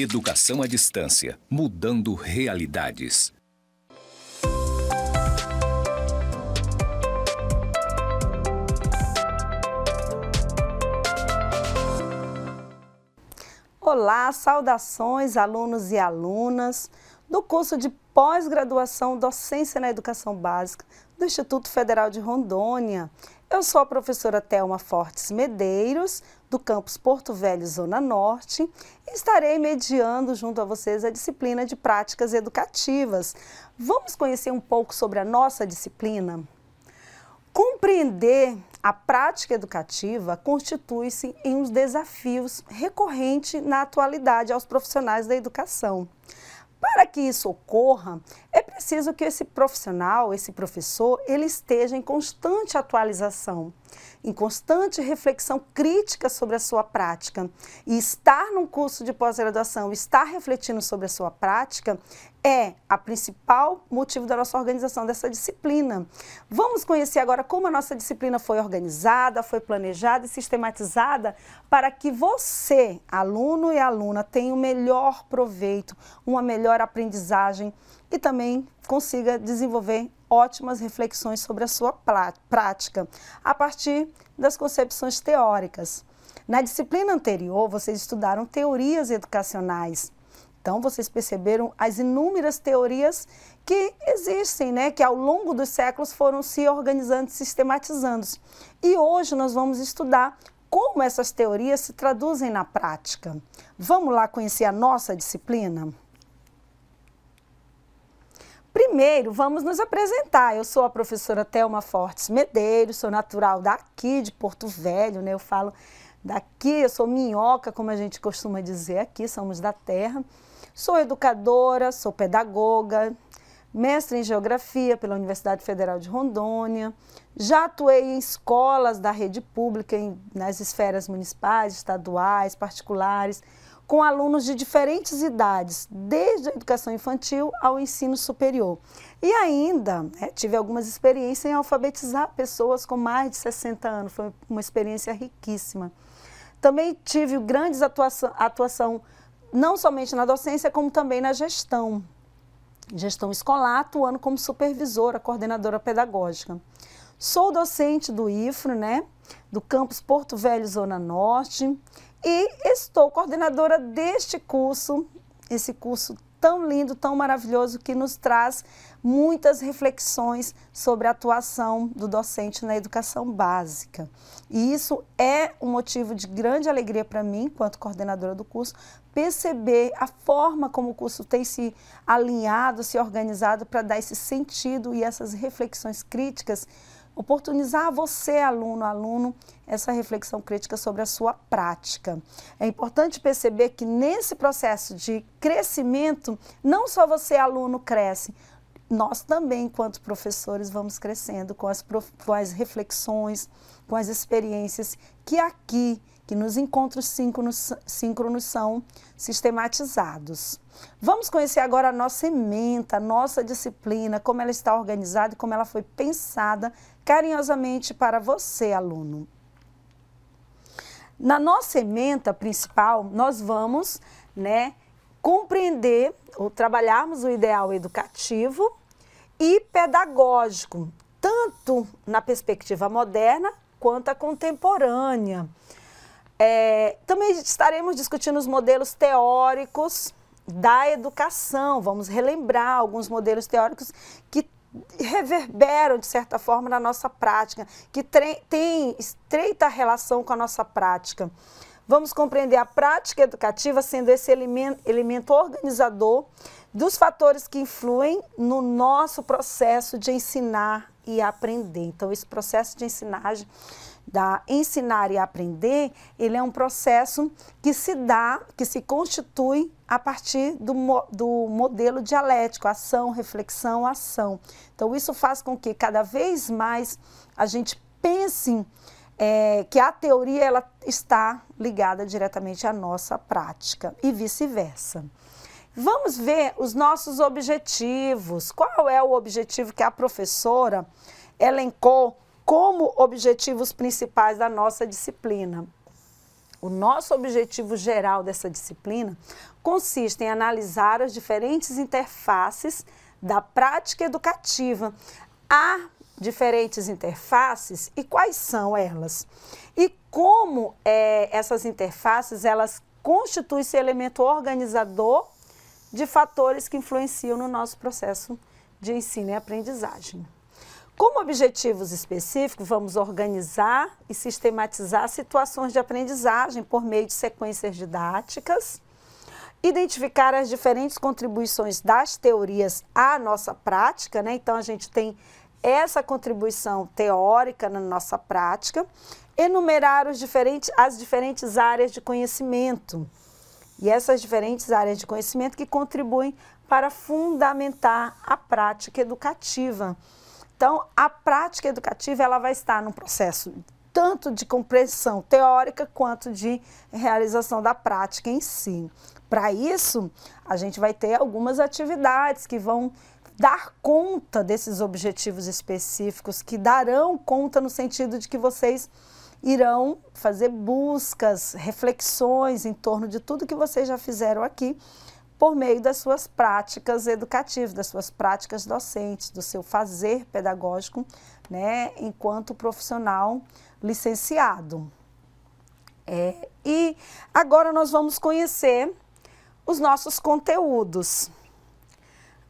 Educação à distância, mudando realidades. Olá, saudações alunos e alunas do curso de pós-graduação Docência na Educação Básica do Instituto Federal de Rondônia. Eu sou a professora Thelma Fortes Medeiros, do campus Porto Velho, Zona Norte, e estarei mediando junto a vocês a disciplina de práticas educativas. Vamos conhecer um pouco sobre a nossa disciplina? Compreender a prática educativa constitui-se em um desafio recorrente na atualidade aos profissionais da educação. Para que isso ocorra, preciso que esse profissional, esse professor, ele esteja em constante atualização, em constante reflexão crítica sobre a sua prática. E estar num curso de pós-graduação, estar refletindo sobre a sua prática, é a principal motivo da nossa organização dessa disciplina. Vamos conhecer agora como a nossa disciplina foi organizada, foi planejada e sistematizada para que você, aluno e aluna, tenha o um melhor proveito, uma melhor aprendizagem e também consiga desenvolver ótimas reflexões sobre a sua prática, a partir das concepções teóricas. Na disciplina anterior, vocês estudaram teorias educacionais. Então, vocês perceberam as inúmeras teorias que existem, né? que ao longo dos séculos foram se organizando, sistematizando. E hoje nós vamos estudar como essas teorias se traduzem na prática. Vamos lá conhecer a nossa disciplina? primeiro, vamos nos apresentar. Eu sou a professora Thelma Fortes Medeiros, sou natural daqui de Porto Velho, né? Eu falo daqui, eu sou minhoca, como a gente costuma dizer aqui, somos da terra. Sou educadora, sou pedagoga, mestre em Geografia pela Universidade Federal de Rondônia, já atuei em escolas da rede pública, em, nas esferas municipais, estaduais, particulares, com alunos de diferentes idades, desde a educação infantil ao ensino superior. E ainda né, tive algumas experiências em alfabetizar pessoas com mais de 60 anos, foi uma experiência riquíssima. Também tive grandes atuação, atuação não somente na docência, como também na gestão. Gestão escolar, atuando como supervisora, coordenadora pedagógica. Sou docente do IFRO, né? do campus Porto Velho, Zona Norte, e estou coordenadora deste curso, esse curso tão lindo, tão maravilhoso, que nos traz muitas reflexões sobre a atuação do docente na educação básica. E isso é um motivo de grande alegria para mim, enquanto coordenadora do curso, perceber a forma como o curso tem se alinhado, se organizado para dar esse sentido e essas reflexões críticas Oportunizar a você, aluno, aluno, essa reflexão crítica sobre a sua prática. É importante perceber que nesse processo de crescimento, não só você, aluno, cresce, nós também, enquanto professores, vamos crescendo com as, com as reflexões, com as experiências que aqui, que nos encontros síncronos, síncronos são sistematizados. Vamos conhecer agora a nossa ementa, a nossa disciplina, como ela está organizada e como ela foi pensada carinhosamente para você, aluno. Na nossa ementa principal, nós vamos, né, compreender ou trabalharmos o ideal educativo e pedagógico, tanto na perspectiva moderna quanto a contemporânea. É, também estaremos discutindo os modelos teóricos da educação. Vamos relembrar alguns modelos teóricos que reverberam, de certa forma, na nossa prática, que tem estreita relação com a nossa prática. Vamos compreender a prática educativa sendo esse elemento, elemento organizador dos fatores que influem no nosso processo de ensinar e aprender. Então, esse processo de ensinagem, da ensinar e aprender, ele é um processo que se dá, que se constitui a partir do, do modelo dialético, ação, reflexão, ação. Então, isso faz com que cada vez mais a gente pense é, que a teoria ela está ligada diretamente à nossa prática e vice-versa. Vamos ver os nossos objetivos. Qual é o objetivo que a professora elencou como objetivos principais da nossa disciplina? O nosso objetivo geral dessa disciplina consiste em analisar as diferentes interfaces da prática educativa. Há diferentes interfaces e quais são elas? E como é, essas interfaces elas constituem esse elemento organizador de fatores que influenciam no nosso processo de ensino e aprendizagem. Como objetivos específicos, vamos organizar e sistematizar situações de aprendizagem por meio de sequências didáticas, identificar as diferentes contribuições das teorias à nossa prática, né? Então, a gente tem essa contribuição teórica na nossa prática, enumerar os diferentes, as diferentes áreas de conhecimento. E essas diferentes áreas de conhecimento que contribuem para fundamentar a prática educativa. Então, a prática educativa ela vai estar num processo tanto de compreensão teórica quanto de realização da prática em si. Para isso, a gente vai ter algumas atividades que vão dar conta desses objetivos específicos, que darão conta no sentido de que vocês irão fazer buscas, reflexões em torno de tudo que vocês já fizeram aqui por meio das suas práticas educativas, das suas práticas docentes, do seu fazer pedagógico, né, enquanto profissional licenciado. É, e agora nós vamos conhecer os nossos conteúdos.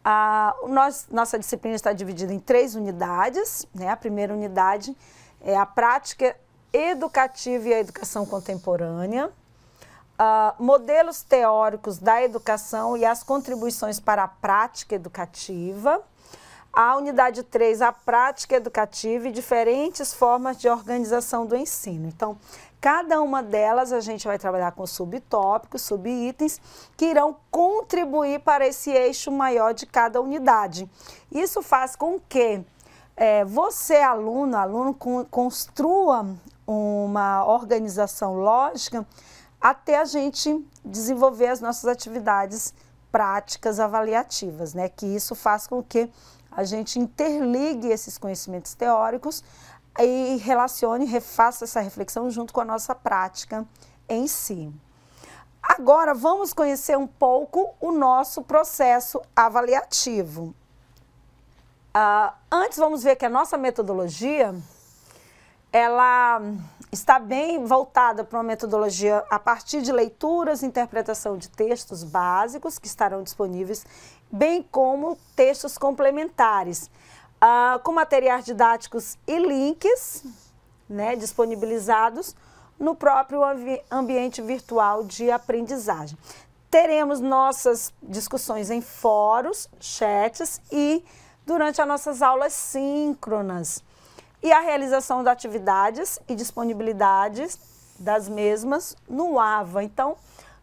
A nós, nossa disciplina está dividida em três unidades. Né? A primeira unidade é a prática educativa e a educação contemporânea uh, modelos teóricos da educação e as contribuições para a prática educativa. A unidade 3, a prática educativa e diferentes formas de organização do ensino. Então, cada uma delas a gente vai trabalhar com subtópicos, subitens, que irão contribuir para esse eixo maior de cada unidade. Isso faz com que é, você, aluno, aluno, construa uma organização lógica até a gente desenvolver as nossas atividades práticas avaliativas, né? Que isso faz com que a gente interligue esses conhecimentos teóricos e relacione, refaça essa reflexão junto com a nossa prática em si. Agora vamos conhecer um pouco o nosso processo avaliativo. Uh, antes vamos ver que a nossa metodologia ela está bem voltada para uma metodologia a partir de leituras e interpretação de textos básicos que estarão disponíveis, bem como textos complementares, uh, com materiais didáticos e links né, disponibilizados no próprio ambiente virtual de aprendizagem. Teremos nossas discussões em fóruns, chats e durante as nossas aulas síncronas e a realização de atividades e disponibilidades das mesmas no AVA. Então,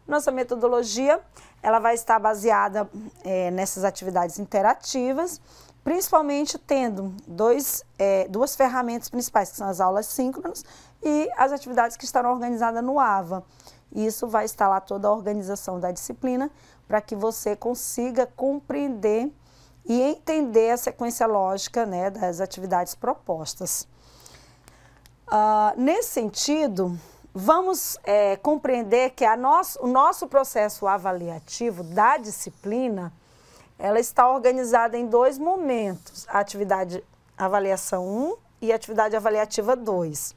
nossa metodologia ela vai estar baseada é, nessas atividades interativas, principalmente tendo dois, é, duas ferramentas principais, que são as aulas síncronas e as atividades que estarão organizadas no AVA. Isso vai estar lá toda a organização da disciplina para que você consiga compreender e entender a sequência lógica né, das atividades propostas. Uh, nesse sentido, vamos é, compreender que a nosso, o nosso processo avaliativo da disciplina ela está organizada em dois momentos, a atividade avaliação 1 e a atividade avaliativa 2. Uh,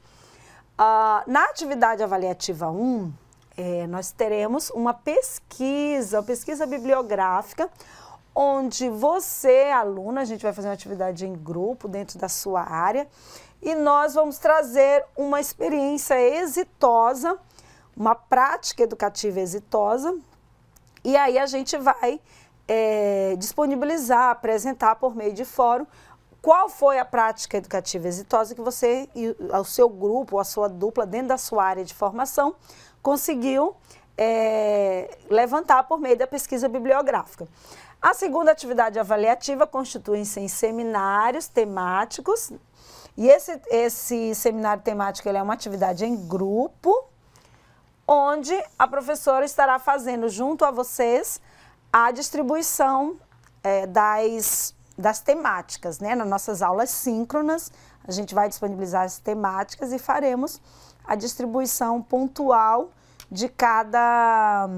ah, na atividade avaliativa 1, é, nós teremos uma pesquisa, uma pesquisa bibliográfica, onde você, aluna, a gente vai fazer uma atividade em grupo dentro da sua área e nós vamos trazer uma experiência exitosa, uma prática educativa exitosa. E aí a gente vai é, disponibilizar, apresentar por meio de fórum qual foi a prática educativa exitosa que você e o seu grupo, a sua dupla dentro da sua área de formação conseguiu é, levantar por meio da pesquisa bibliográfica. A segunda atividade avaliativa constitui-se em seminários temáticos. E esse, esse seminário temático é uma atividade em grupo, onde a professora estará fazendo junto a vocês a distribuição é, das, das temáticas. Né? Nas nossas aulas síncronas, a gente vai disponibilizar as temáticas e faremos a distribuição pontual de cada,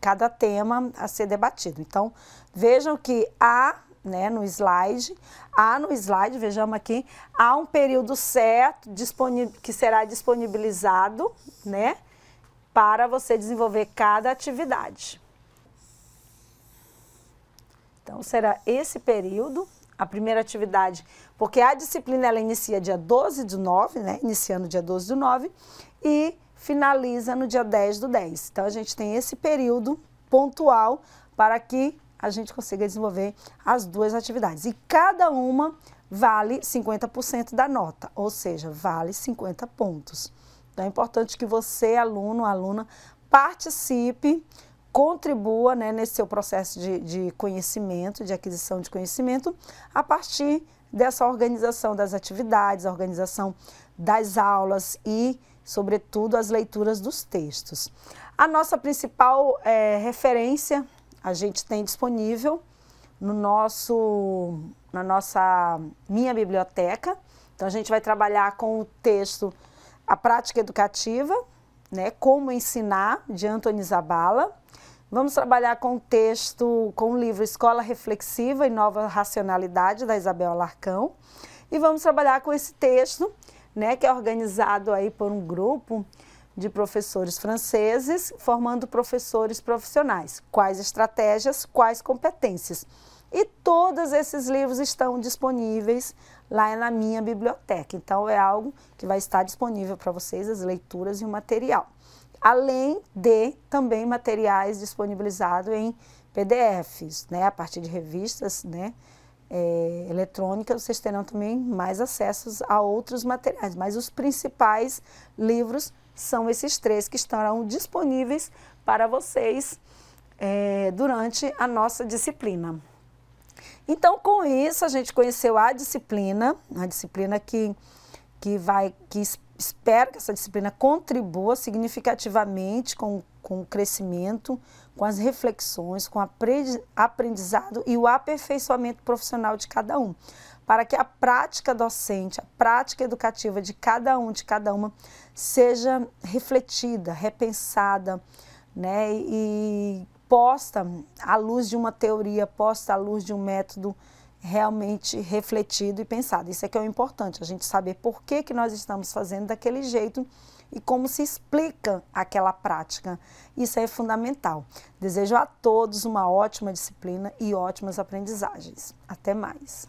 cada tema a ser debatido. Então, vejam que há né, no slide. Há no slide, vejamos aqui, há um período certo que será disponibilizado, né, para você desenvolver cada atividade. Então, será esse período, a primeira atividade, porque a disciplina ela inicia dia 12 de 9, né, iniciando dia 12 de 9, e finaliza no dia 10 do 10. Então, a gente tem esse período pontual para que a gente consiga desenvolver as duas atividades. E cada uma vale 50% da nota, ou seja, vale 50 pontos. Então é importante que você, aluno, aluna, participe, contribua né, nesse seu processo de, de conhecimento, de aquisição de conhecimento, a partir dessa organização das atividades, organização das aulas e sobretudo as leituras dos textos. A nossa principal é, referência a gente tem disponível no nosso, na nossa minha biblioteca. Então a gente vai trabalhar com o texto A Prática Educativa, né, Como Ensinar, de Antônio Zabala. Vamos trabalhar com o texto, com o livro Escola Reflexiva e Nova Racionalidade, da Isabel Alarcão. E vamos trabalhar com esse texto né, que é organizado aí por um grupo de professores franceses formando professores profissionais. Quais estratégias, quais competências. E todos esses livros estão disponíveis lá na minha biblioteca. Então é algo que vai estar disponível para vocês as leituras e o material. Além de também materiais disponibilizados em PDFs, né, a partir de revistas, né, é, eletrônica, vocês terão também mais acessos a outros materiais. Mas os principais livros são esses três que estarão disponíveis para vocês é, durante a nossa disciplina. Então, com isso, a gente conheceu a disciplina, a disciplina que, que, vai, que espero que essa disciplina contribua significativamente com, com o crescimento, com as reflexões, com o aprendizado e o aperfeiçoamento profissional de cada um, para que a prática docente, a prática educativa de cada um, de cada uma, seja refletida, repensada, né, e posta à luz de uma teoria, posta à luz de um método realmente refletido e pensado. Isso é que é o importante, a gente saber por que, que nós estamos fazendo daquele jeito e como se explica aquela prática. Isso é fundamental. Desejo a todos uma ótima disciplina e ótimas aprendizagens. Até mais.